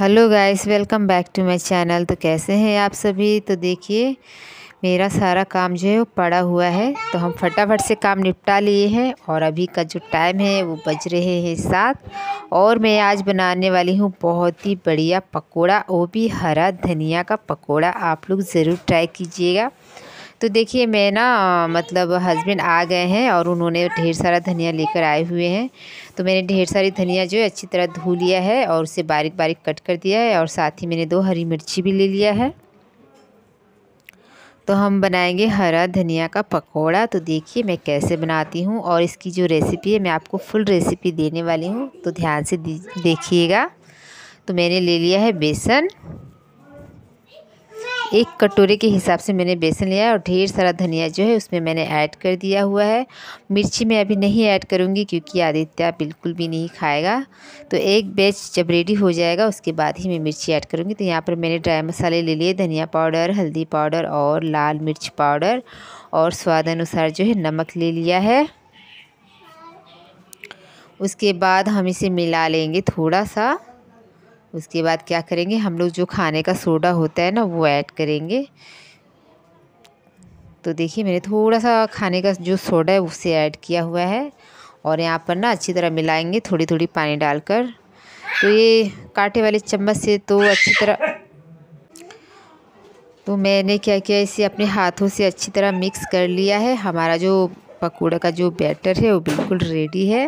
hello guys welcome back to my channel तो कैसे हैं आप सभी तो देखिए मेरा सारा काम जो है वो पड़ा हुआ है तो हम फटाफट से काम निपटा लिए हैं और अभी का जो टाइम है वो बज रहे हैं सात और मैं आज बनाने वाली हूँ बहुत ही बढ़िया पकोड़ा वो भी हरा धनिया का पकोड़ा आप लोग ज़रूर ट्राई कीजिएगा तो देखिए मैं ना मतलब हस्बैंड आ गए हैं और उन्होंने ढेर सारा धनिया लेकर आए हुए हैं तो मैंने ढेर सारी धनिया जो है अच्छी तरह धो लिया है और उसे बारीक बारीक कट कर दिया है और साथ ही मैंने दो हरी मिर्ची भी ले लिया है तो हम बनाएंगे हरा धनिया का पकौड़ा तो देखिए मैं कैसे बनाती हूँ और इसकी जो रेसिपी है मैं आपको फुल रेसिपी देने वाली हूँ तो ध्यान से देखिएगा तो मैंने ले लिया है बेसन एक कटोरे के हिसाब से मैंने बेसन लिया और ढेर सारा धनिया जो है उसमें मैंने ऐड कर दिया हुआ है मिर्ची मैं अभी नहीं ऐड करूँगी क्योंकि आदित्य बिल्कुल भी नहीं खाएगा तो एक बैच जब रेडी हो जाएगा उसके बाद ही मैं मिर्ची ऐड करूँगी तो यहाँ पर मैंने ड्राई मसाले ले लिए धनिया पाउडर हल्दी पाउडर और लाल मिर्च पाउडर और स्वाद अनुसार जो है नमक ले लिया है उसके बाद हम इसे मिला लेंगे थोड़ा सा उसके बाद क्या करेंगे हम लोग जो खाने का सोडा होता है ना वो ऐड करेंगे तो देखिए मैंने थोड़ा सा खाने का जो सोडा है उसे ऐड किया हुआ है और यहाँ पर ना अच्छी तरह मिलाएंगे थोड़ी थोड़ी पानी डालकर तो ये कांटे वाले चम्मच से तो अच्छी तरह तो मैंने क्या किया इसे अपने हाथों से अच्छी तरह मिक्स कर लिया है हमारा जो पकौड़े का जो बैटर है वो बिल्कुल रेडी है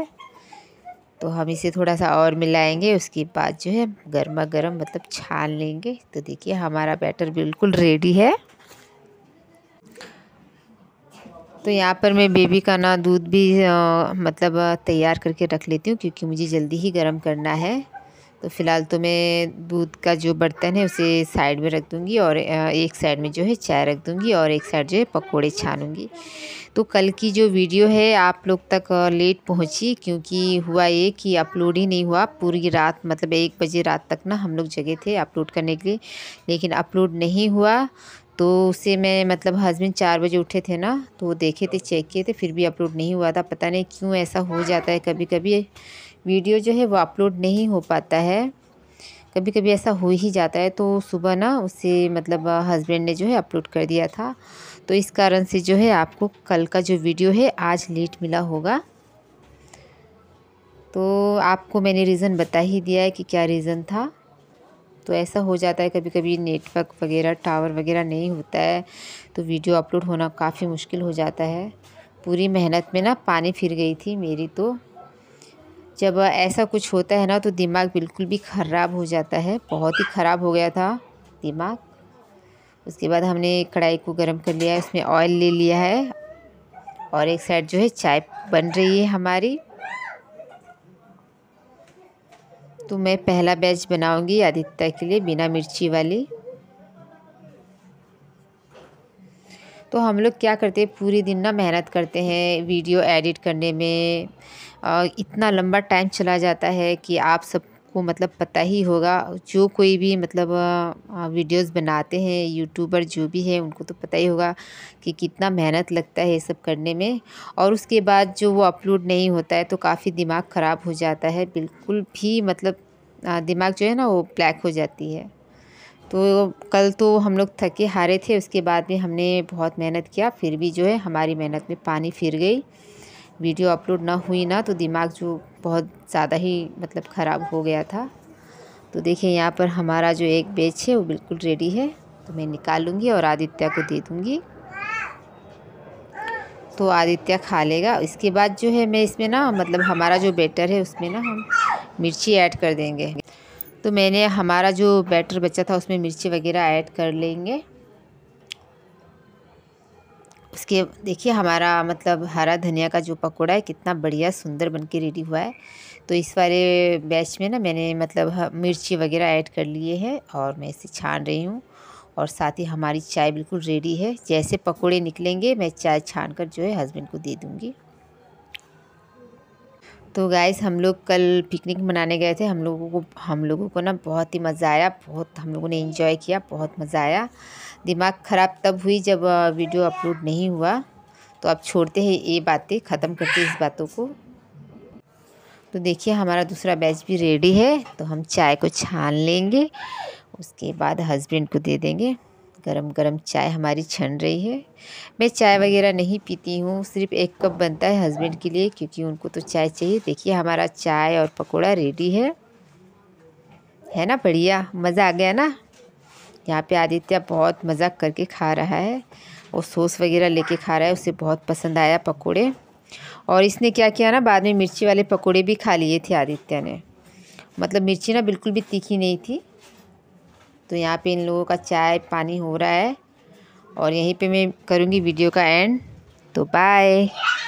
तो हम इसे थोड़ा सा और मिलाएंगे उसके बाद जो है गर्मा गर्म मतलब छान लेंगे तो देखिए हमारा बैटर बिल्कुल रेडी है तो यहाँ पर मैं बेबी का ना दूध भी आ, मतलब तैयार करके रख लेती हूँ क्योंकि मुझे जल्दी ही गर्म करना है तो फ़िलहाल तो मैं दूध का जो बर्तन है उसे साइड में रख दूँगी और एक साइड में जो है चाय रख दूँगी और एक साइड जो है पकौड़े छानूँगी तो कल की जो वीडियो है आप लोग तक लेट पहुंची क्योंकि हुआ ये कि अपलोड ही नहीं हुआ पूरी रात मतलब एक बजे रात तक ना हम लोग जगे थे अपलोड करने के लिए लेकिन अपलोड नहीं हुआ तो उसे मैं मतलब हस्बैंड चार बजे उठे थे ना तो वो देखे थे चेक किए थे फिर भी अपलोड नहीं हुआ था पता नहीं क्यों ऐसा हो जाता है कभी कभी वीडियो जो है वो अपलोड नहीं हो पाता है कभी कभी ऐसा हो ही जाता है तो सुबह ना उसे मतलब हस्बैंड ने जो है अपलोड कर दिया था तो इस कारण से जो है आपको कल का जो वीडियो है आज लेट मिला होगा तो आपको मैंने रीज़न बता ही दिया है कि क्या रीज़न था तो ऐसा हो जाता है कभी कभी नेटवर्क वगैरह टावर वगैरह नहीं होता है तो वीडियो अपलोड होना काफ़ी मुश्किल हो जाता है पूरी मेहनत में ना पानी फिर गई थी मेरी तो जब ऐसा कुछ होता है ना तो दिमाग बिल्कुल भी ख़राब हो जाता है बहुत ही ख़राब हो गया था दिमाग उसके बाद हमने कढ़ाई को गर्म कर लिया है उसमें ऑयल ले लिया है और एक साइड जो है चाय बन रही है हमारी तो मैं पहला बैच बनाऊंगी आदित्य के लिए बिना मिर्ची वाली तो हम लोग क्या करते हैं पूरे दिन ना मेहनत करते हैं वीडियो एडिट करने में और इतना लंबा टाइम चला जाता है कि आप सब को मतलब पता ही होगा जो कोई भी मतलब वीडियोस बनाते हैं यूट्यूबर जो भी है उनको तो पता ही होगा कि कितना मेहनत लगता है ये सब करने में और उसके बाद जो वो अपलोड नहीं होता है तो काफ़ी दिमाग ख़राब हो जाता है बिल्कुल भी मतलब दिमाग जो है ना वो ब्लैक हो जाती है तो कल तो हम लोग थके हारे थे उसके बाद में हमने बहुत मेहनत किया फिर भी जो है हमारी मेहनत में पानी फिर गई वीडियो अपलोड ना हुई ना तो दिमाग जो बहुत ज़्यादा ही मतलब ख़राब हो गया था तो देखिए यहाँ पर हमारा जो एक बेच है वो बिल्कुल रेडी है तो मैं निकाल लूँगी और आदित्य को दे दूँगी तो आदित्य खा लेगा इसके बाद जो है मैं इसमें ना मतलब हमारा जो बेटर है उसमें ना हम मिर्ची ऐड कर देंगे तो मैंने हमारा जो बैटर बचा था उसमें मिर्ची वगैरह ऐड कर लेंगे उसके देखिए हमारा मतलब हरा धनिया का जो पकौड़ा है कितना बढ़िया सुंदर बन के रेडी हुआ है तो इस वाले बैच में ना मैंने मतलब मिर्ची वगैरह ऐड कर लिए हैं और मैं इसे छान रही हूँ और साथ ही हमारी चाय बिल्कुल रेडी है जैसे पकौड़े निकलेंगे मैं चाय छान कर जो है हस्बैंड को दे दूँगी तो गाइस हम लोग कल पिकनिक मनाने गए थे हम लोगों को हम लोगों को ना बहुत ही मज़ा आया बहुत हम लोगों ने इन्जॉय किया बहुत मज़ा आया दिमाग ख़राब तब हुई जब वीडियो अपलोड नहीं हुआ तो अब छोड़ते हैं ये बातें ख़त्म करते इस बातों को तो देखिए हमारा दूसरा बैच भी रेडी है तो हम चाय को छान लेंगे उसके बाद हस्बैंड को दे देंगे गरम गरम चाय हमारी छन रही है मैं चाय वगैरह नहीं पीती हूँ सिर्फ एक कप बनता है हस्बैंड के लिए क्योंकि उनको तो चाय चाहिए देखिए हमारा चाय और पकोड़ा रेडी है है ना बढ़िया मज़ा आ गया ना यहाँ पे आदित्य बहुत मज़ा करके खा रहा है और सॉस वगैरह लेके खा रहा है उसे बहुत पसंद आया पकौड़े और इसने क्या किया ना बाद में मिर्ची वाले पकौड़े भी खा लिए थे आदित्य ने मतलब मिर्ची ना बिल्कुल भी तीखी नहीं थी तो यहाँ पे इन लोगों का चाय पानी हो रहा है और यहीं पे मैं करूँगी वीडियो का एंड तो बाय